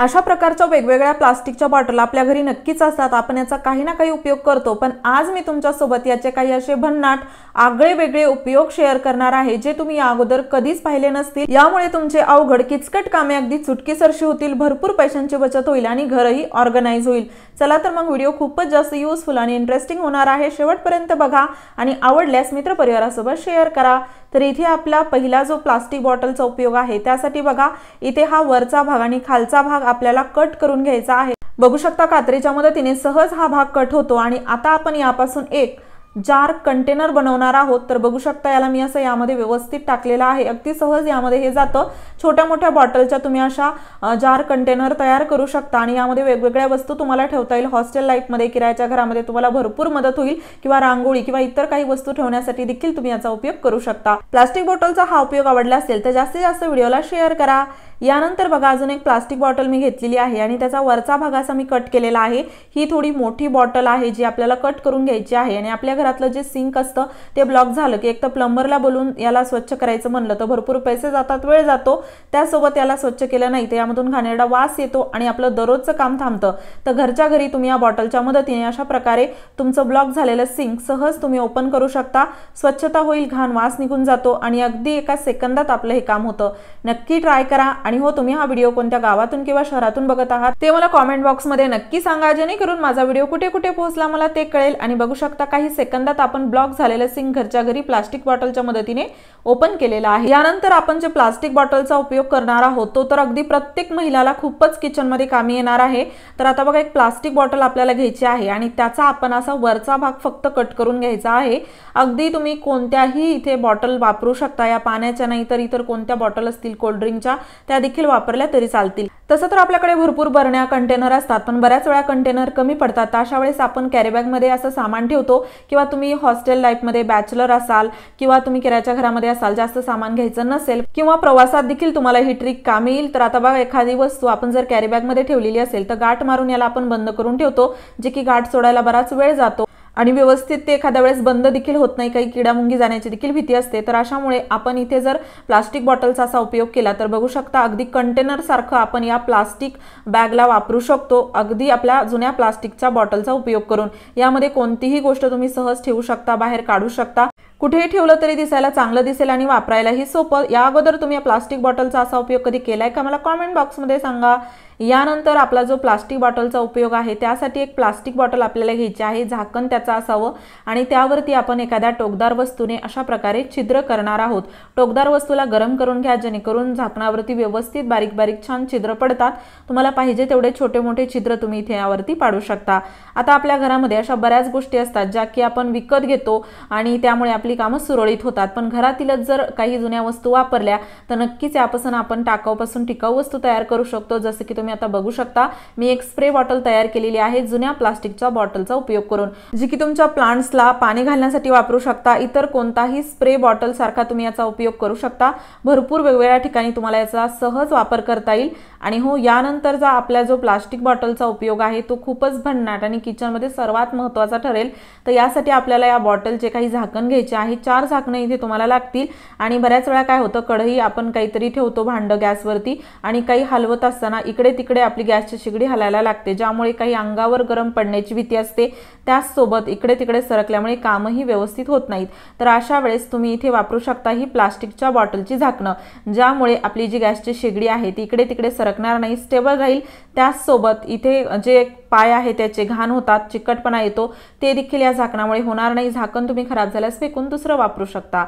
अशा प्रकारच्या वेगवेगळ्या प्लास्टिकच्या बॉटल आपल्या घरी नक्कीच असतात आपण याचा काही ना काही उपयोग करतो पण आज मी तुमच्यासोबत याचे काही असे भन्नाट आगळे वेगळे उपयोग शेअर करणार आहे जे तुम्ही या अगोदर कधीच पाहिले नसतील यामुळे तुमचे अवघड किचकट कामे अगदी चुटकीसरशी होतील भरपूर पैशांची बचत होईल आणि घरही ऑर्गनाईज होईल चला तर मग व्हिडिओ खूपच जास्त युजफुल आणि इंटरेस्टिंग होणार आहे शेवटपर्यंत बघा आणि आवडल्यास मित्रपरिवारासोबत शेअर करा तर इथे आपला पहिला जो प्लास्टिक बॉटलचा उपयोग आहे त्यासाठी बघा इथे हा वरचा भाग आणि खालचा भाग आपल्याला कट करून घ्यायचा आहे बघू शकता कात्रीच्या मदतीने सहज हा भाग कट होतो आणि आता आपण यापासून एक जार कंटेनर बनवणार आहोत तर बघू शकता याला मी असं यामध्ये व्यवस्थित टाकलेलं आहे अगदी सहज यामध्ये हे जातं छोट्या मोठ्या बॉटलच्या तुम्ही अशा जार कंटेनर तयार करू शकता आणि यामध्ये वेगवेगळ्या वस्तू तुम्हाला ठेवता येईल हॉस्टेल लाईफमध्ये किरायाच्या घरामध्ये तुम्हाला भरपूर मदत होईल किंवा रांगोळी किंवा इतर काही वस्तू ठेवण्यासाठी देखील तुम्ही याचा उपयोग करू शकता प्लास्टिक बॉटलचा हा उपयोग आवडला असेल तर जास्तीत जास्त व्हिडिओला शेअर करा यानंतर बघा अजून एक प्लास्टिक बॉटल मी घेतलेली आहे आणि त्याचा वरचा भाग असा मी कट केलेला आहे ही थोडी मोठी बॉटल आहे जी आपल्याला कट करून घ्यायची आहे आणि आपल्या घरातलं जे सिंक असतं ते ब्लॉक झालं की एक तर प्लंबरला बोलून याला स्वच्छ करायचं म्हणलं तर भरपूर पैसे जातात वेळ जातो त्यासोबत याला स्वच्छ केलं नाही तर यामधून घाणेरडा वास येतो आणि आपलं दररोजचं काम थांबतं तर घरच्या घरी तुम्ही या बॉटलच्या मदतीने अशा प्रकारे तुमचं ब्लॉक झालेलं सिंक सहज तुम्ही ओपन करू शकता स्वच्छता होईल घाण वास निघून जातो आणि अगदी एका सेकंदात आपलं हे काम होतं नक्की ट्राय करा आणि हो तुम्ही हा व्हिडिओ कोणत्या गावातून किंवा शहरातून बघत आहात ते मला कॉमेंट बॉक्समध्ये नक्की सांगा जेणेकरून माझा व्हिडिओ कुठे कुठे पोहोचला मला ते कळेल आणि बघू शकता काही सेकंद सेकंदात आपण ब्लॉक झालेलं सिंग घरच्या घरी प्लास्टिक बॉटलच्या मदतीने ओपन केलेला आहे यानंतर आपण जे प्लास्टिक बॉटलचा उपयोग करणार आहोत तो तर अगदी प्रत्येक महिलाला खूपच किचनमध्ये कामी येणार आहे तर आता बघा एक प्लास्टिक बॉटल आपल्याला घ्यायची आहे आणि त्याचा आपण असा वरचा भाग फक्त कट करून घ्यायचा आहे अगदी तुम्ही कोणत्याही इथे बॉटल वापरू शकता या पाण्याच्या नाही तर इतर कोणत्या बॉटल असतील कोल्ड्रिंकच्या त्या देखील वापरल्या तरी चालतील तसं तर आपल्याकडे भरपूर बरण्या कंटेनर असतात पण बऱ्याच वेळा कंटेनर कमी पडतात अशा वेळेस आपण कॅरीबॅगमध्ये असं सामान ठेवतो किंवा तुम्ही हॉस्टेल लाईफमध्ये बॅचलर असाल किंवा तुम्ही किरायच्या घरामध्ये असाल जास्त सामान घ्यायचं नसेल किंवा प्रवासात देखील तुम्हाला ही ट्रिक काम येईल तर आता बघा एखादी वस्तू आपण जर कॅरीबॅगमध्ये ठेवलेली असेल तर गाठ मारून याला आपण बंद करून ठेवतो जे की गाठ सोडायला बराच वेळ जातो आणि व्यवस्थित ते एखाद्या वेळेस बंद देखील होत नाही काही किडामुंगी जाण्याची देखील भीती असते तर अशामुळे आपण इथे जर प्लास्टिक बॉटलचा असा उपयोग केला तर बघू शकता अगदी कंटेनर सारखं आपण या प्लास्टिक बॅगला वापरू शकतो अगदी आपल्या जुन्या प्लास्टिकच्या बॉटलचा उपयोग करून यामध्ये कोणतीही गोष्ट तुम्ही सहज ठेवू शकता बाहेर काढू शकता कुठेही ठेवलं तरी दिसायला चांगलं दिसेल आणि वापरायलाही सोपं या अगोदर तुम्ही या प्लास्टिक बॉटलचा असा उपयोग कधी केला आहे का मला कॉमेंट बॉक्समध्ये सांगा यानंतर आपला जो प्लास्टिक बॉटलचा उपयोग आहे त्यासाठी एक प्लास्टिक बॉटल आपल्याला घ्यायची आहे झाकण त्याचं असावं आणि त्यावरती आपण एखाद्या टोकदार वस्तूने अशा प्रकारे छिद्र करणार आहोत टोकदार वस्तूला गरम करून घ्या जेणेकरून झाकणावरती व्यवस्थित बारीक बारीक छान छिद्र पडतात तुम्हाला पाहिजे तेवढे छोटे मोठे छिद्र तुम्ही इथे यावरती पाडू शकता आता आपल्या घरामध्ये अशा बऱ्याच गोष्टी असतात ज्या की आपण विकत घेतो आणि त्यामुळे आपली कामं सुरळीत होतात पण घरातीलच जर काही जुन्या वस्तू वापरल्या तर नक्कीच यापासून आपण टाकाऊपासून टिकाऊ वस्तू तयार करू शकतो जसं की तुम्ही आता बघू शकता मी एक स्प्रे बॉटल तयार केलेली आहे जुन्या प्लास्टिकच्या बॉटलचा उपयोग करून जी की तुमच्या प्लांट्सला पाणी घालण्यासाठी वापरू शकता इतर कोणताही स्प्रे बॉटल सारखा तुम्ही याचा उपयोग करू शकता भरपूर वेगवेगळ्या ठिकाणी तुम्हाला याचा सहज वापर करता येईल आणि हो यानंतरचा आपला जो प्लास्टिक बॉटलचा उपयोग आहे तो खूपच भन्नाट आणि किचनमध्ये सर्वात महत्त्वाचा ठरेल तर यासाठी आपल्याला या बॉटलचे काही झाकण घ्यायचे आहे चार झाकणं इथे तुम्हाला लागतील आणि बऱ्याच वेळा काय होतं कढई आपण काहीतरी ठेवतो भांडं गॅसवरती आणि काही हलवत असताना इकडे तिकडे आपली गॅसची शिगडी हलायला लागते ज्यामुळे काही अंगावर गरम पडण्याची भीती असते त्याचसोबत इकडे तिकडे सरकल्यामुळे कामही व्यवस्थित होत नाहीत तर अशा वेळेस तुम्ही इथे वापरू शकता ही प्लास्टिकच्या बॉटलची झाकणं ज्यामुळे आपली जी गॅसची शेगडी आहे ती इकडे तिकडे सरकणार नाही स्टेबल राहील त्याचसोबत इथे जे पाय आहे त्याचे घाण होतात चिकटपणा येतो ते देखील या झाकणामुळे होणार नाही झाकण तुम्ही खराब झाल्यास फेकून दुसरं वापरू शकता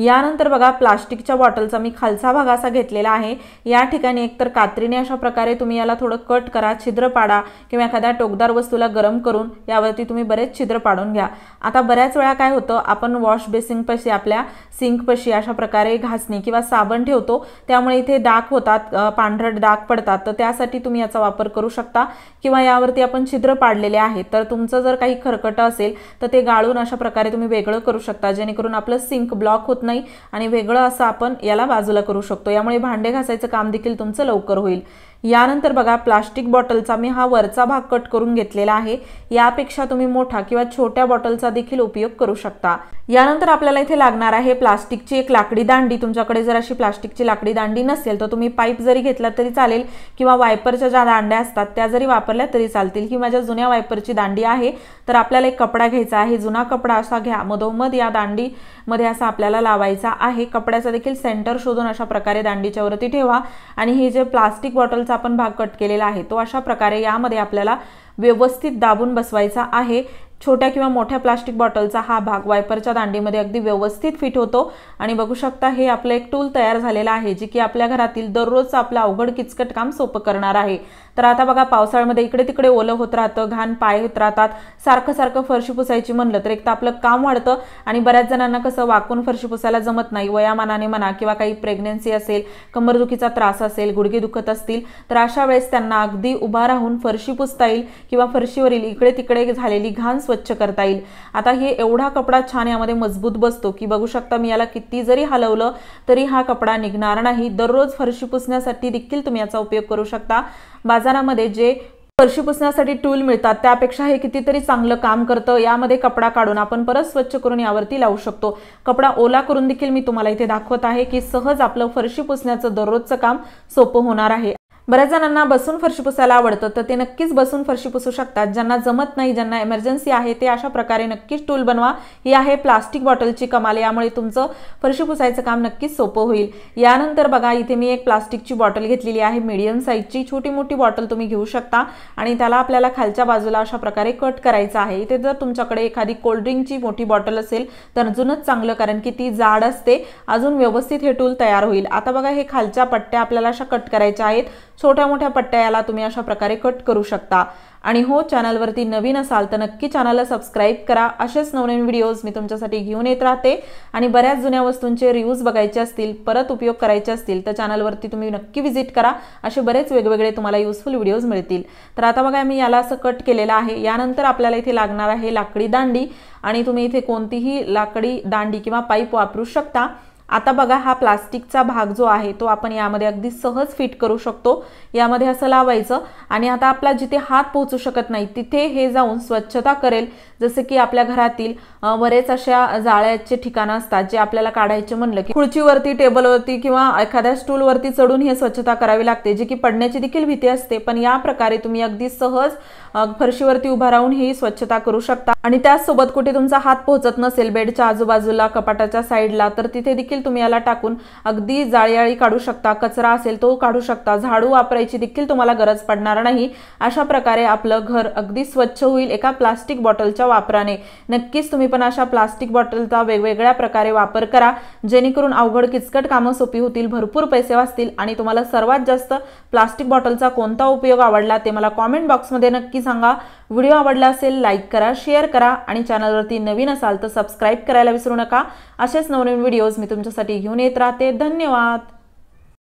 यानंतर बघा प्लास्टिकच्या बॉटलचा मी खालचा भाग असा घेतलेला आहे या ठिकाणी एकतर कात्रीने अशा प्रकारे तुम्ही याला थोडं कट करा छिद्र पाडा किंवा एखाद्या टोकदार वस्तूला गरम करून यावरती तुम्ही बरेच छिद्र पाडून घ्या आता बऱ्याच वेळा काय होतं आपण वॉश बेसिंगपाशी आपल्या सिंकपाशी अशा प्रकारे घासणी किंवा साबण ठेवतो त्यामुळे इथे डाक होतात पांढरट डाग पडतात तर त्यासाठी तुम्ही याचा वापर करू शकता किंवा यावरती आपण छिद्र पाडलेले आहेत तर तुमचं जर काही खरकटं असेल तर ते गाळून अशा प्रकारे तुम्ही वेगळं करू शकता जेणेकरून आपलं सिंक ब्लॉक होतं नाही आणि वेगळं असं आपण याला बाजूला करू शकतो यामुळे भांडे घासायचं काम देखील तुमचं लवकर होईल यानंतर बघा प्लास्टिक बॉटलचा मी हा वरचा भाग कट करून घेतलेला आहे यापेक्षा तुम्ही मोठा किंवा छोट्या बॉटलचा देखील उपयोग करू शकता यानंतर आपल्याला इथे लागणार आहे प्लास्टिकची एक लाकडी दांडी तुमच्याकडे जर अशी प्लास्टिकची लाकडी दांडी नसेल तर तुम्ही पाईप जरी घेतला तरी चालेल किंवा वायपरच्या ज्या दांड्या असतात त्या जरी वापरल्या तरी चालतील ही माझ्या जुन्या वायपरची दांडी आहे तर आपल्याला एक कपडा घ्यायचा आहे जुना कपडा असा घ्या मधोमध या दांडीमध्ये असा आपल्याला लावायचा आहे कपड्याचा देखील सेंटर शोधून अशा प्रकारे दांडीच्या वरती ठेवा आणि हे जे प्लास्टिक बॉटल आपण भाग कट केलेला आहे तो अशा प्रकारे यामध्ये आपल्याला व्यवस्थित दाबून बसवायचा आहे छोट्या किंवा मोठ्या प्लास्टिक बॉटलचा हा भाग वायपरच्या दांडीमध्ये अगदी व्यवस्थित फिट होतो आणि बघू शकता हे आपलं एक टूल तयार झालेलं आहे जे की आपल्या घरातील दररोजचं आपलं अवघड किचकट काम सोपं करणार आहे तर आता बघा पावसाळ्यामध्ये इकडे तिकडे ओलं होत राहतं घाण पाय होत राहतात सारखं सारखं फरशी पुसायची म्हणलं तर एक तर आपलं काम वाढतं आणि बऱ्याच जणांना कसं वाकून फरशी पुसायला जमत नाही वयामानाने म्हणा किंवा काही प्रेग्नेन्सी असेल कंबरदुखीचा त्रास असेल गुडघे दुखत असतील तर अशा वेळेस त्यांना अगदी उभा राहून फरशी पुसता येईल किंवा फरशीवरील इकडे तिकडे झालेली घाण स्वच्छ करता येईल आता हे एवढा कपडा छान यामध्ये मजबूत बसतो की बघू शकता मी याला किती जरी हलवलं तरी हा कपडा निघणार नाही दररोज फरशी पुसण्यासाठी देखील तुम्ही याचा उपयोग करू शकता बाजारामध्ये जे फरशी पुसण्यासाठी टूल मिळतात त्यापेक्षा हे कितीतरी चांगलं काम करतं यामध्ये कपडा काढून आपण परत स्वच्छ करून यावरती लावू शकतो कपडा ओला करून देखील मी तुम्हाला इथे दाखवत आहे की सहज आपलं फरशी पुसण्याचं दररोजचं काम सोपं होणार आहे बऱ्याच जणांना बसून फरशी पुसायला आवडतं तर ते नक्कीच बसून फरशी पुसू शकतात ज्यांना जमत नाही ज्यांना एमर्जन्सी आहे ते अशा प्रकारे नक्कीच टूल बनवा ही आहे प्लास्टिक बॉटलची कमाल यामुळे तुमचं फरशी पुसायचं काम नक्कीच सोपं होईल यानंतर बघा इथे मी एक प्लास्टिकची बॉटल घेतलेली आहे मीडियम साईजची छोटी मोठी बॉटल तुम्ही घेऊ शकता आणि त्याला आपल्याला खालच्या बाजूला अशा प्रकारे कट करायचं आहे इथे जर तुमच्याकडे एखादी कोल्ड्रिंकची मोठी बॉटल असेल तर अजूनच चांगलं कारण की ती जाड असते अजून व्यवस्थित हे टूल तयार होईल आता बघा हे खालच्या पट्ट्या आपल्याला अशा कट करायच्या आहेत छोट्या मोठ्या पट्ट्या याला तुम्ही अशा प्रकारे कट करू शकता आणि हो चॅनलवरती नवीन असाल तर नक्की चॅनलला सबस्क्राईब करा असेच नवनवीन व्हिडिओज मी तुमच्यासाठी घेऊन येत राहते आणि बऱ्याच जुन्या वस्तूंचे रिव्ह्यूज बघायचे असतील परत उपयोग करायचे असतील तर चॅनलवरती तुम्ही नक्की व्हिजिट करा असे बरेच वेगवेगळे तुम्हाला युजफुल व्हिडिओज मिळतील तर आता बघा मी याला असं कट केलेलं आहे यानंतर आपल्याला इथे लागणार आहे लाकडी दांडी आणि तुम्ही इथे कोणतीही लाकडी दांडी किंवा पाईप वापरू शकता आता बघा हा प्लास्टिकचा भाग जो आहे तो आपण यामध्ये अगदी सहज फिट करू शकतो यामध्ये असं लावायचं आणि आता आपला जिथे हात पोहोचू शकत नाही तिथे हे जाऊन स्वच्छता करेल जसे की आपल्या घरातील बरेच अशा जाळ्याचे ठिकाणं असतात जे आपल्याला काढायचे म्हणलं की खुर्चीवरती टेबलवरती किंवा एखाद्या स्टूलवरती चढून हे स्वच्छता करावी लागते जे की पडण्याची देखील भीती असते पण या प्रकारे तुम्ही अगदी सहज फरशीवरती उभा राहून ही स्वच्छता करू शकता आणि त्याचसोबत कुठे तुमचा हात पोहोचत नसेल बेडच्या आजूबाजूला कपाटाच्या साईडला तर तिथे देखील तुम्ही याला टाकून अगदी जाळीयाळी काढू शकता कचरा असेल तो काढू शकता झाडू वापरायची देखील तुम्हाला गरज पडणार नाही अशा प्रकारे आपलं घर अगदी स्वच्छ होईल एका प्लास्टिक बॉटलच्या वापराने नक्कीच तुम्ही पण अशा प्लास्टिक बॉटलचा वेगवेगळ्या प्रकारे वापर करा जेणेकरून अवघड किचकट कामं सोपी होतील भरपूर पैसे वाचतील आणि तुम्हाला सर्वात जास्त प्लास्टिक बॉटलचा कोणता उपयोग आवडला ते मला कॉमेंट बॉक्समध्ये नक्कीच सांगा व्हिडिओ आवडला असेल लाईक करा शेअर करा आणि चॅनलवरती नवीन असाल तर सबस्क्राईब करायला विसरू नका असेच नवनवीन व्हिडिओज मी तुमच्यासाठी घेऊन येत राहते धन्यवाद